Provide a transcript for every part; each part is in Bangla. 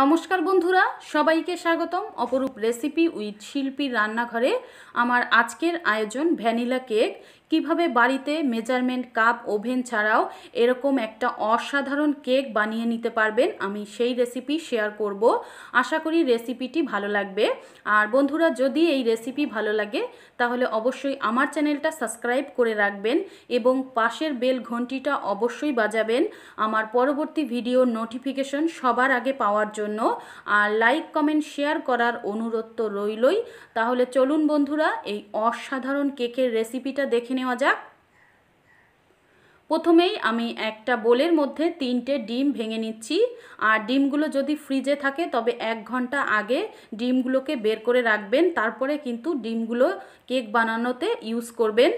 নমস্কার বন্ধুরা সবাইকে স্বাগতম অপরূপ রেসিপি উইথ শিল্পীর রান্নাঘরে আমার আজকের আয়োজন ভ্যানিলা কেক কিভাবে বাড়িতে মেজারমেন্ট কাপ ওভেন ছাড়াও এরকম একটা অসাধারণ কেক বানিয়ে নিতে পারবেন আমি সেই রেসিপি শেয়ার করব আশা করি রেসিপিটি ভালো লাগবে আর বন্ধুরা যদি এই রেসিপি ভালো লাগে তাহলে অবশ্যই আমার চ্যানেলটা সাবস্ক্রাইব করে রাখবেন এবং পাশের বেল ঘন্টিটা অবশ্যই বাজাবেন আমার পরবর্তী ভিডিও নোটিফিকেশন সবার আগে পাওয়ার জন্য আর লাইক কমেন্ট শেয়ার করার অনুরোধ তো রইলই তাহলে চলুন বন্ধুরা এই অসাধারণ কেকের রেসিপিটা দেখে নেওয়া যাক প্রথমেই আমি একটা বোলের মধ্যে তিনটে ডিম ভেঙে নিচ্ছি আর ডিমগুলো যদি ফ্রিজে থাকে তবে এক ঘন্টা আগে ডিমগুলোকে বের করে রাখবেন তারপরে কিন্তু ডিমগুলো কেক বানানোতে ইউজ করবেন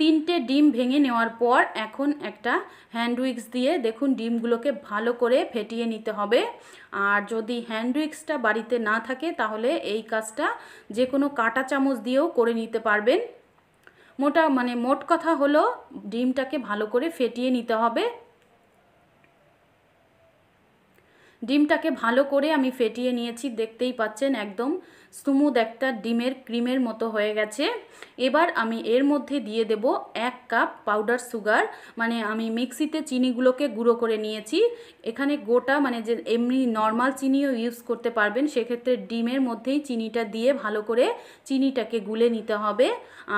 তিনটে ডিম ভেঙে নেওয়ার পর এখন একটা হ্যান্ড উইক্স দিয়ে দেখুন ডিমগুলোকে ভালো করে ফেটিয়ে নিতে হবে আর যদি হ্যান্ড উইক্সটা বাড়িতে না থাকে তাহলে এই কাজটা যে কোনো কাটা চামচ দিয়েও করে নিতে পারবেন মোটা মানে মোট কথা হলো ডিমটাকে ভালো করে ফেটিয়ে নিতে হবে ডিমটাকে ভালো করে আমি ফেটিয়ে নিয়েছি দেখতেই পাচ্ছেন একদম স্মুদ একটা ডিমের ক্রিমের মতো হয়ে গেছে এবার আমি এর মধ্যে দিয়ে দেব এক কাপ পাউডার সুগার মানে আমি মিক্সিতে চিনিগুলোকে গুঁড়ো করে নিয়েছি এখানে গোটা মানে যে এমনি নর্মাল চিনিও ইউজ করতে পারবেন সেক্ষেত্রে ডিমের মধ্যেই চিনিটা দিয়ে ভালো করে চিনিটাকে গুলে নিতে হবে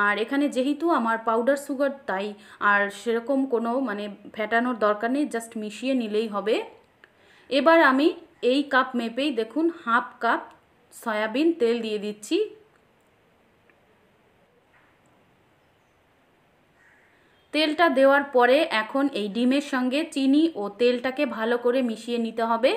আর এখানে যেহেতু আমার পাউডার সুগার তাই আর সেরকম কোনো মানে ফেটানোর দরকার নেই জাস্ট মিশিয়ে নিলেই হবে এবার আমি এই কাপ মেপেই দেখুন হাফ কাপ সয়াবিন তেল দিয়ে দিচ্ছি তেলটা দেওয়ার পরে এখন এই ডিমের সঙ্গে চিনি ও তেলটাকে ভালো করে মিশিয়ে নিতে হবে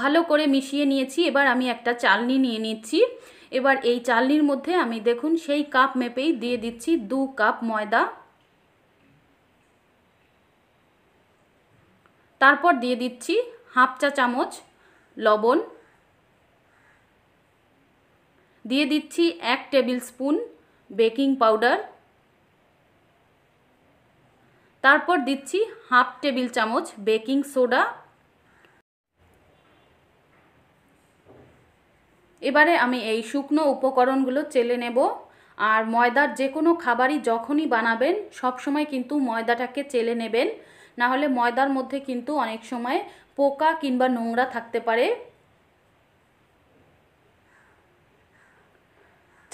ভালো করে মিশিয়ে নিয়েছি এবার আমি একটা চালনি নিয়ে নিচ্ছি এবার এই চালনির মধ্যে আমি দেখুন সেই কাপ মেপেই দিয়ে দিচ্ছি দু কাপ ময়দা তারপর দিয়ে দিচ্ছি হাফ চা চামচ লবণ দিয়ে দিচ্ছি এক টেবিল স্পুন বেকিং পাউডার তারপর দিচ্ছি হাফ টেবিল চামচ বেকিং সোডা এবারে আমি এই শুকনো উপকরণগুলো চেলে নেব আর ময়দার যে কোনো খাবারই যখনই বানাবেন সব সময় কিন্তু ময়দাটাকে চেলে নেবেন না হলে ময়দার মধ্যে কিন্তু অনেক সময় পোকা কিংবা নোংরা থাকতে পারে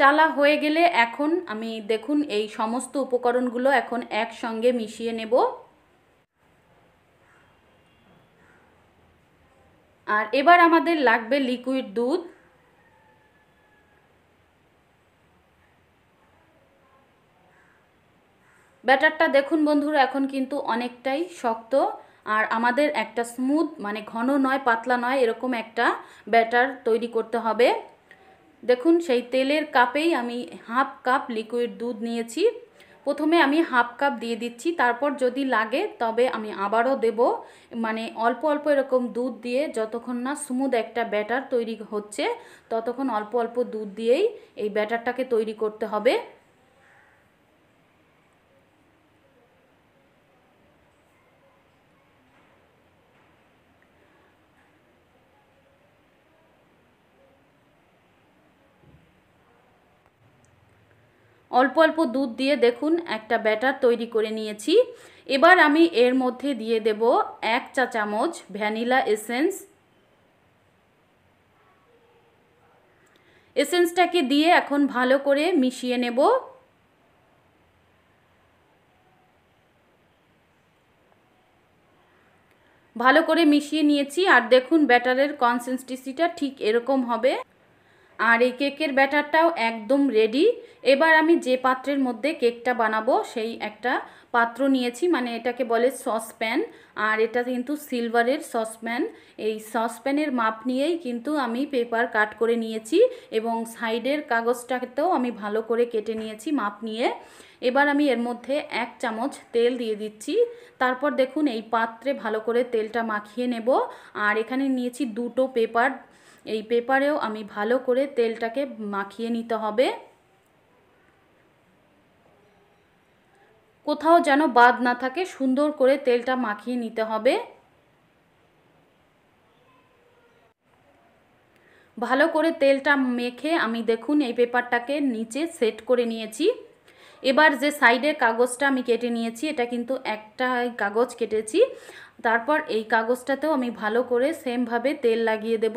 চালা হয়ে গেলে এখন আমি দেখুন এই সমস্ত উপকরণগুলো এখন একসঙ্গে মিশিয়ে নেব আর এবার আমাদের লাগবে লিকুইড দুধ ব্যাটারটা দেখুন বন্ধুরা এখন কিন্তু অনেকটাই শক্ত আর আমাদের একটা স্মুথ মানে ঘন নয় পাতলা নয় এরকম একটা ব্যাটার তৈরি করতে হবে দেখুন সেই তেলের কাপেই আমি হাফ কাপ লিকুইড দুধ নিয়েছি প্রথমে আমি হাফ কাপ দিয়ে দিচ্ছি তারপর যদি লাগে তবে আমি আবারও দেব মানে অল্প অল্প এরকম দুধ দিয়ে যতক্ষণ না স্মুথ একটা ব্যাটার তৈরি হচ্ছে ততক্ষণ অল্প অল্প দুধ দিয়েই এই ব্যাটারটাকে তৈরি করতে হবে অল্প অল্প দুধ দিয়ে দেখুন একটা ব্যাটার তৈরি করে নিয়েছি এবার আমি এর মধ্যে দিয়ে দেব এক চা চামচ ভ্যানিলা এসেন্স এসেন্সটাকে দিয়ে এখন ভালো করে মিশিয়ে নেব ভালো করে মিশিয়ে নিয়েছি আর দেখুন ব্যাটারের কনসিস্টেন্সিটা ঠিক এরকম হবে আর এই কেকের ব্যাটারটাও একদম রেডি এবার আমি যে পাত্রের মধ্যে কেকটা বানাবো সেই একটা পাত্র নিয়েছি মানে এটাকে বলে সসপ্যান আর এটা কিন্তু সিলভারের সসপ্যান এই সসপ্যানের মাপ নিয়েই কিন্তু আমি পেপার কাট করে নিয়েছি এবং সাইডের কাগজটাকেও আমি ভালো করে কেটে নিয়েছি মাপ নিয়ে এবার আমি এর মধ্যে এক চামচ তেল দিয়ে দিচ্ছি তারপর দেখুন এই পাত্রে ভালো করে তেলটা মাখিয়ে নেব আর এখানে নিয়েছি দুটো পেপার এই পেপারেও আমি ভালো করে তেলটাকে মাখিয়ে নিতে হবে কোথাও যেন বাদ না থাকে সুন্দর করে তেলটা মাখিয়ে নিতে হবে ভালো করে তেলটা মেখে আমি দেখুন এই পেপারটাকে নিচে সেট করে নিয়েছি এবার যে সাইডের কাগজটা আমি কেটে নিয়েছি এটা কিন্তু একটা কাগজ কেটেছি তারপর এই কাগজটাতেও আমি ভালো করে সেমভাবে তেল লাগিয়ে দেব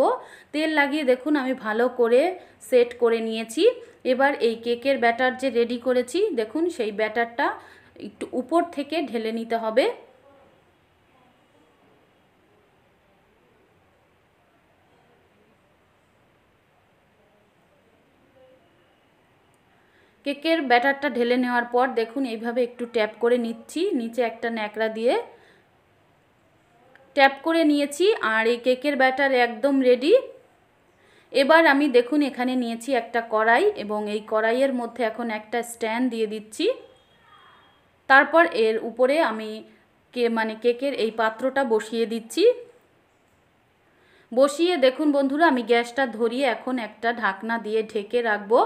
তেল লাগিয়ে দেখুন আমি ভালো করে সেট করে নিয়েছি এবার এই কেকের ব্যাটার যে রেডি করেছি দেখুন সেই ব্যাটারটা একটু উপর থেকে ঢেলে নিতে হবে কেকের ব্যাটারটা ঢেলে নেওয়ার পর দেখুন এইভাবে একটু ট্যাপ করে নিচ্ছি নিচে একটা ন্যাকড়া দিয়ে ট্যাপ করে নিয়েছি আর এই কেকের ব্যাটার একদম রেডি এবার আমি দেখুন এখানে নিয়েছি একটা কড়াই এবং এই কড়াইয়ের মধ্যে এখন একটা স্ট্যান্ড দিয়ে দিচ্ছি তারপর এর উপরে আমি কে মানে কেকের এই পাত্রটা বসিয়ে দিচ্ছি বসিয়ে দেখুন বন্ধুরা আমি গ্যাসটা ধরিয়ে এখন একটা ঢাকনা দিয়ে ঢেকে রাখবো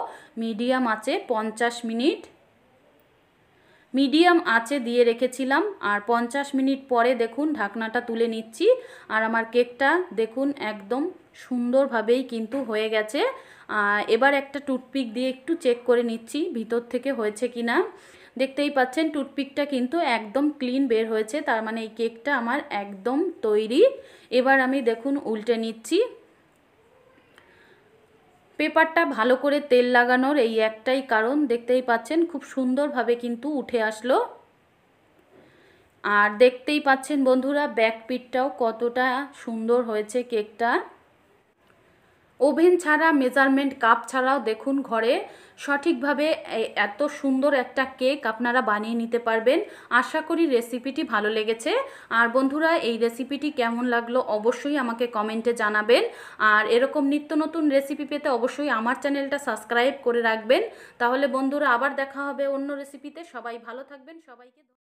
মিডিয়াম আছে পঞ্চাশ মিনিট মিডিয়াম আঁচে দিয়ে রেখেছিলাম আর পঞ্চাশ মিনিট পরে দেখুন ঢাকনাটা তুলে নিচ্ছি আর আমার কেকটা দেখুন একদম সুন্দরভাবেই কিন্তু হয়ে গেছে এবার একটা টুথপিক দিয়ে একটু চেক করে নিচ্ছি ভিতর থেকে হয়েছে কি না দেখতেই পাচ্ছেন টুথপিকটা কিন্তু একদম ক্লিন বের হয়েছে তার মানে এই কেকটা আমার একদম তৈরি এবার আমি দেখুন উল্টে নিচ্ছি পেপারটা ভালো করে তেল লাগানোর এই একটাই কারণ দেখতেই পাচ্ছেন খুব সুন্দরভাবে কিন্তু উঠে আসলো আর দেখতেই পাচ্ছেন বন্ধুরা ব্যাকপিটটাও কতটা সুন্দর হয়েছে কেকটা ওভেন ছাড়া মেজারমেন্ট কাপ ছাড়াও দেখুন ঘরে সঠিকভাবে এত সুন্দর একটা কেক আপনারা বানিয়ে নিতে পারবেন আশা করি রেসিপিটি ভালো লেগেছে আর বন্ধুরা এই রেসিপিটি কেমন লাগলো অবশ্যই আমাকে কমেন্টে জানাবেন আর এরকম নিত্য নতুন রেসিপি পেতে অবশ্যই আমার চ্যানেলটা সাবস্ক্রাইব করে রাখবেন তাহলে বন্ধুরা আবার দেখা হবে অন্য রেসিপিতে সবাই ভালো থাকবেন সবাইকে